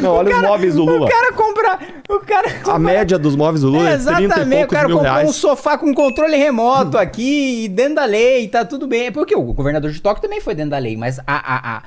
Não, olha cara, os móveis do Lula. O cara compra. O cara compra... A média dos móveis do Lula é, é 30 Exatamente, o cara comprou reais. um sofá com controle remoto aqui, dentro da lei, tá tudo bem. É porque o governador de Tóquio também foi dentro da lei, mas a, a, a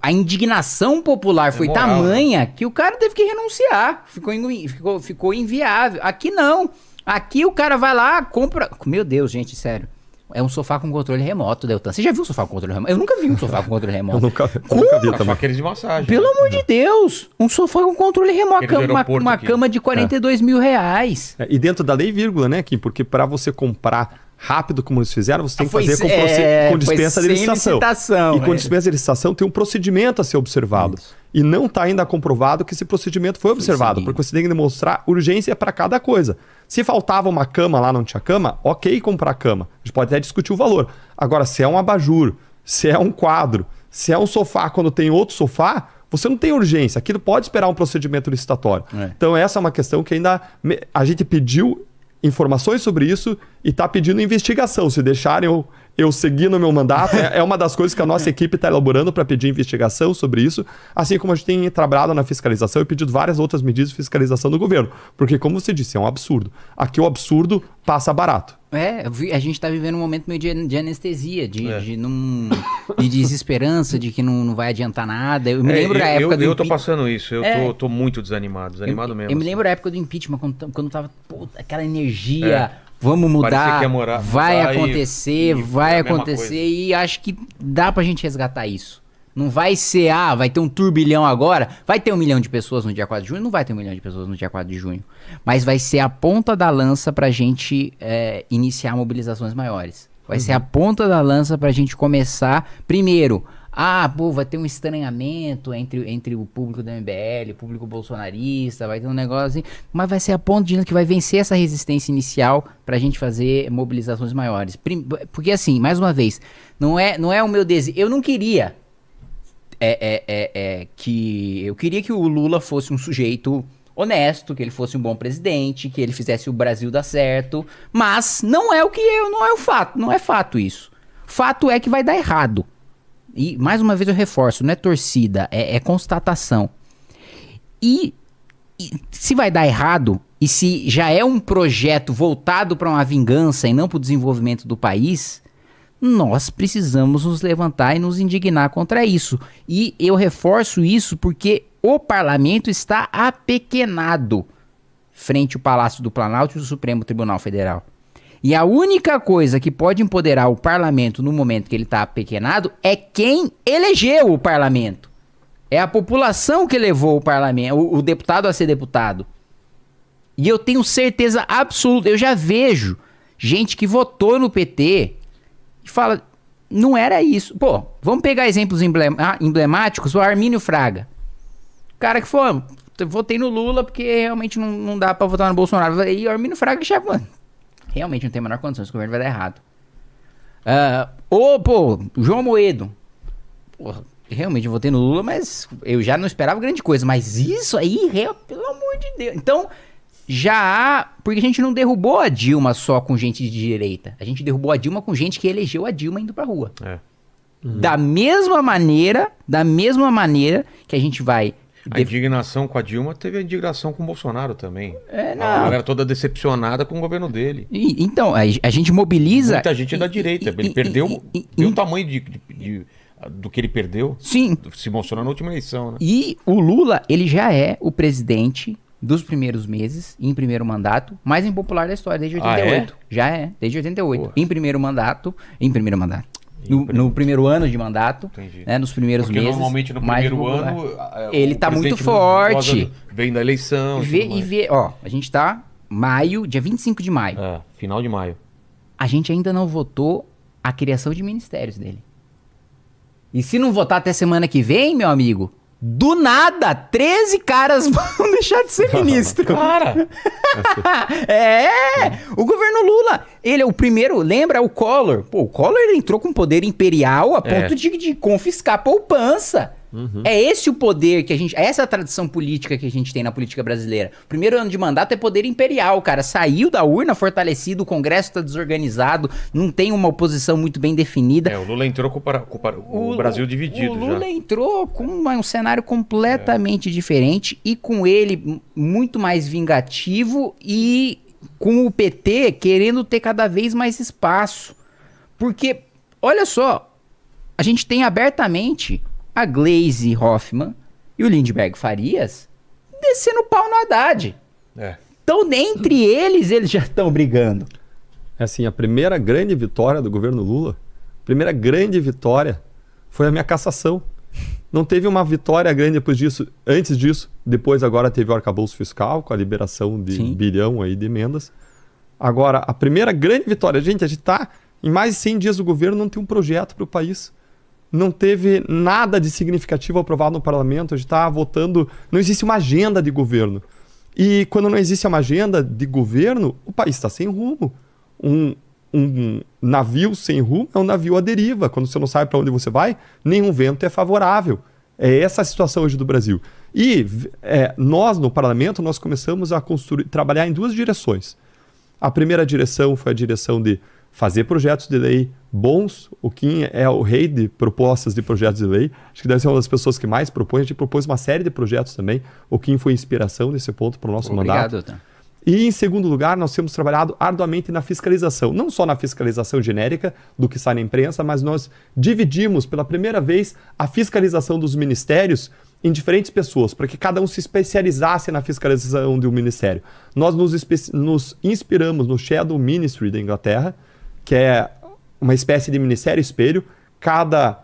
a indignação popular foi né? tamanha que o cara teve que renunciar. Ficou, ficou, ficou inviável. Aqui não. Aqui o cara vai lá, compra. Meu Deus, gente, sério. É um sofá com controle remoto, Deltan. Você já viu um sofá com controle remoto? Eu nunca vi um sofá com controle remoto. eu nunca, eu nunca vi também. Aquele é de massagem. Pelo né? amor de Deus! Um sofá com controle remoto. Cama, uma, uma cama de 42 é. mil reais. É, e dentro da lei vírgula, né, Kim? Porque para você comprar rápido como eles fizeram, você tem ah, que fazer com, é, com dispensa de licitação. licitação. E com é. dispensa de licitação tem um procedimento a ser observado. Isso. E não está ainda comprovado que esse procedimento foi, foi observado, porque você tem que demonstrar urgência para cada coisa. Se faltava uma cama lá, não tinha cama, ok comprar cama. A gente pode até discutir o valor. Agora, se é um abajur, se é um quadro, se é um sofá quando tem outro sofá, você não tem urgência. Aquilo pode esperar um procedimento licitatório. É. Então, essa é uma questão que ainda a gente pediu informações sobre isso e está pedindo investigação. Se deixarem eu segui no meu mandato. É, é uma das coisas que a nossa equipe está elaborando para pedir investigação sobre isso, assim como a gente tem trabalhado na fiscalização e pedido várias outras medidas de fiscalização do governo. Porque, como você disse, é um absurdo. Aqui o absurdo passa barato. É, a gente está vivendo um momento meio de, de anestesia, de, é. de, num, de, desesperança, de que não, não vai adiantar nada. Eu me é, lembro eu, da época eu, do. Eu tô passando isso, eu é. tô, tô, muito desanimado, desanimado eu, mesmo. Eu assim. me lembro assim. da época do impeachment, quando, quando tava pô, aquela energia é vamos mudar, morar, vai acontecer, e, vai acontecer e acho que dá pra gente resgatar isso. Não vai ser, ah, vai ter um turbilhão agora, vai ter um milhão de pessoas no dia 4 de junho, não vai ter um milhão de pessoas no dia 4 de junho, mas vai ser a ponta da lança pra gente é, iniciar mobilizações maiores. Vai uhum. ser a ponta da lança pra gente começar, primeiro, ah, pô, vai ter um estranhamento entre, entre o público da MBL, o público bolsonarista, vai ter um negócio assim. Mas vai ser a ponto de que vai vencer essa resistência inicial pra gente fazer mobilizações maiores. Porque assim, mais uma vez, não é, não é o meu desejo. Eu não queria é, é, é, é, que. Eu queria que o Lula fosse um sujeito honesto, que ele fosse um bom presidente, que ele fizesse o Brasil dar certo. Mas não é o que eu, não é o fato, não é fato isso. Fato é que vai dar errado. E mais uma vez eu reforço, não é torcida, é, é constatação. E, e se vai dar errado, e se já é um projeto voltado para uma vingança e não para o desenvolvimento do país, nós precisamos nos levantar e nos indignar contra isso. E eu reforço isso porque o parlamento está apequenado frente ao Palácio do Planalto e o Supremo Tribunal Federal. E a única coisa que pode empoderar o parlamento no momento que ele está pequenado é quem elegeu o parlamento. É a população que levou o parlamento, o, o deputado a ser deputado. E eu tenho certeza absoluta, eu já vejo gente que votou no PT e fala, não era isso. Pô, vamos pegar exemplos ah, emblemáticos, o Armínio Fraga. O cara que foi, votei no Lula porque realmente não, não dá para votar no Bolsonaro. E o Armínio Fraga já, mano, Realmente não tem a menor condição, esse governo vai dar errado. Uh, ô, pô, João Moedo. Porra, realmente eu votei no Lula, mas eu já não esperava grande coisa. Mas isso aí, pelo amor de Deus. Então, já há. Porque a gente não derrubou a Dilma só com gente de direita. A gente derrubou a Dilma com gente que elegeu a Dilma indo pra rua. É. Uhum. Da mesma maneira, da mesma maneira que a gente vai a indignação com a Dilma teve a indignação com o Bolsonaro também. É, não. A galera toda decepcionada com o governo dele. E, então, a, a, gente mobiliza. Muita gente é da e, direita. E, ele perdeu o tamanho de, de, de, do que ele perdeu. Sim. Se mostrou na última eleição, né? E o Lula, ele já é o presidente dos primeiros meses, em primeiro mandato, mais impopular da história, desde 88. Ah, é? Já é, desde 88. Porra. Em primeiro mandato, em primeiro mandato. No, no, primeiro ano de mandato, né, nos primeiros Porque meses. normalmente no primeiro ano... Ele está muito forte. Vem da eleição. Vê, e vê, ó, a gente está maio, dia 25 de maio. É, final de maio. A gente ainda não votou a criação de ministérios dele. E se não votar até semana que vem, meu amigo, do nada, 13 caras vão deixar de ser ministro. Cara! é! O governo Lula, ele é o primeiro, lembra o Collor? Pô, o Collor entrou com poder imperial a é. ponto é. de, de confiscar poupança. Uhum. É esse o poder que a gente. É essa é a tradição política que a gente tem na política brasileira. Primeiro ano de mandato é poder imperial, cara. Saiu da urna fortalecido, o Congresso está desorganizado, não tem uma oposição muito bem definida. É, o Lula entrou com, para, com, para, o, o, Brasil dividido. O Lula já. entrou com uma, um cenário completamente é. diferente e com ele muito mais vingativo e com o PT querendo ter cada vez mais espaço. Porque, olha só, a gente tem abertamente a Glaze Hoffman e o Lindbergh Farias descendo pau no Haddad. É. Então, entre eles, eles já estão brigando. É assim, a primeira grande vitória do governo Lula, primeira grande vitória foi a minha cassação. Não teve uma vitória grande depois disso, antes disso. Depois agora teve o arcabouço fiscal com a liberação de Sim. bilhão aí de emendas. Agora, a primeira grande vitória, gente, a gente está em mais de 100 dias do governo, não tem um projeto para o país não teve nada de significativo aprovado no parlamento, a gente está votando. Não existe uma agenda de governo. E quando não existe uma agenda de governo, o país está sem rumo. Um, um navio sem rumo é um navio à deriva. Quando você não sabe para onde você vai, nenhum vento é favorável. É essa a situação hoje do Brasil. E é, nós, no parlamento, nós começamos a construir, trabalhar em duas direções. A primeira direção foi a direção de fazer projetos de lei bons. O Kim é o rei de propostas de projetos de lei. Acho que deve ser uma das pessoas que mais propõe. A gente propôs uma série de projetos também. O Kim foi inspiração nesse ponto para o nosso Obrigado, mandato. Obrigado, E, em segundo lugar, nós temos trabalhado arduamente na fiscalização. Não só na fiscalização genérica do que sai na imprensa, mas nós dividimos pela primeira vez a fiscalização dos ministérios em diferentes pessoas, para que cada um se especializasse na fiscalização de um ministério. Nós nos, nos inspiramos no Shadow Ministry da Inglaterra, que é uma espécie de ministério espelho, cada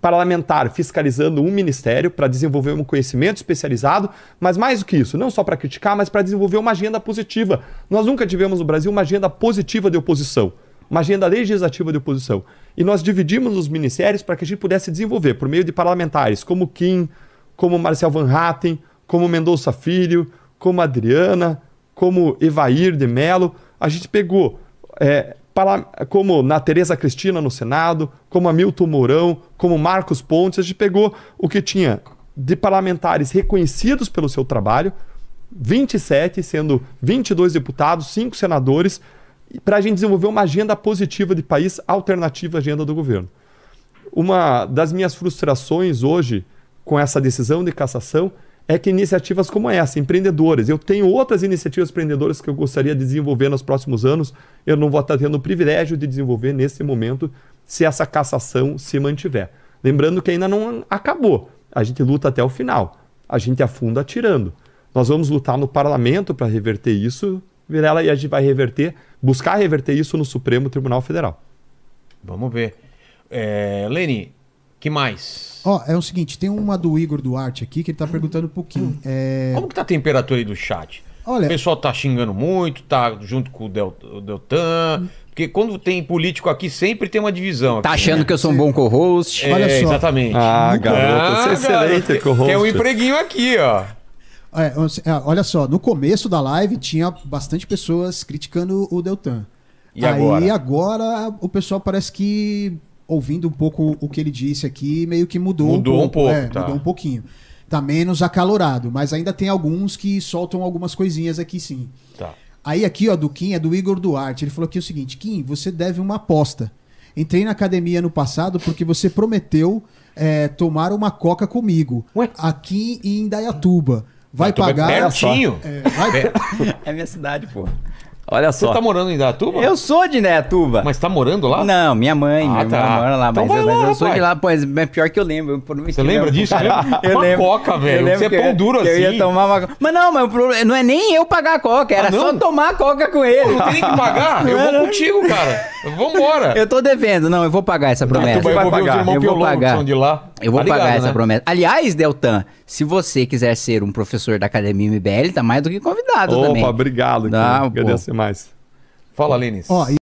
parlamentar fiscalizando um ministério para desenvolver um conhecimento especializado, mas mais do que isso, não só para criticar, mas para desenvolver uma agenda positiva. Nós nunca tivemos no Brasil uma agenda positiva de oposição, uma agenda legislativa de oposição. E nós dividimos os ministérios para que a gente pudesse desenvolver por meio de parlamentares como Kim, como Marcel Van Hatten, como Mendonça Filho, como Adriana, como Evair de Mello. A gente pegou é, como na Tereza Cristina no Senado, como a Milton Mourão, como Marcos Pontes, a gente pegou o que tinha de parlamentares reconhecidos pelo seu trabalho, 27, sendo 22 deputados, 5 senadores, para a gente desenvolver uma agenda positiva de país, alternativa à agenda do governo. Uma das minhas frustrações hoje com essa decisão de cassação é que iniciativas como essa, empreendedoras, eu tenho outras iniciativas empreendedoras que eu gostaria de desenvolver nos próximos anos, eu não vou estar tendo o privilégio de desenvolver nesse momento se essa cassação se mantiver. Lembrando que ainda não acabou, a gente luta até o final, a gente afunda tirando. Nós vamos lutar no parlamento para reverter isso, Virela, e a gente vai reverter, buscar reverter isso no Supremo Tribunal Federal. Vamos ver. É, Leni, que mais? Ó, é o seguinte, tem uma do Igor Duarte aqui que ele tá perguntando um pouquinho. É... Como que tá a temperatura aí do chat? Olha... O pessoal tá xingando muito, tá junto com o, Del... o Deltan. Porque quando tem político aqui, sempre tem uma divisão. Tá né? achando né? que eu sou um bom co-host? É, Olha só. Exatamente. Ah, garoto, você é ah, excelente co-host. Tem é um empreguinho aqui, ó. É, ah, olha só, no começo da live tinha bastante pessoas criticando o Deltan. E Aí agora? agora o pessoal parece que ouvindo um pouco o que ele disse aqui, meio que mudou. Mudou um pouco, um pouco é, tá. mudou um pouquinho. Tá menos acalorado, mas ainda tem alguns que soltam algumas coisinhas aqui sim. Tá. Aí aqui, ó, do Kim, é do Igor Duarte. Ele falou aqui o seguinte: Kim, você deve uma aposta. Entrei na academia no passado porque você prometeu é, tomar uma coca comigo. Ué? Aqui em Indaiatuba. Vai Indaiatuba é pagar. É pertinho. É, vai... É. é minha cidade, pô. Olha só. Você tá morando em Datuba? Eu sou de Indaiatuba. Mas tá morando lá? Não, minha mãe. Ah, minha tá. mãe mora lá, então mas, eu, lá, mas eu sou de lá, pois é pior que eu lembro. Você lembra disso? eu uma lembro. coca, velho. Você é pão duro assim. Eu ia assim. tomar uma Mas não, mas o problema não é nem eu pagar a coca, era ah, só tomar a coca com ele. Não tem que pagar? Eu vou contigo, cara. Vambora. Eu tô devendo, não, eu vou pagar essa promessa. pagar. eu vou pagar. Eu vou pagar. Eu vou tá ligado, pagar essa né? promessa. Aliás, Deltan, se você quiser ser um professor da Academia MBL, tá mais do que convidado Opa, também. Opa, obrigado. Dá, agradeço mais. Fala, Lênis. Ó,